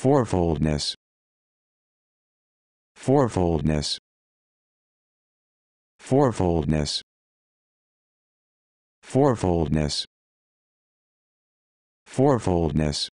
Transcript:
fourfoldness fourfoldness fourfoldness fourfoldness fourfoldness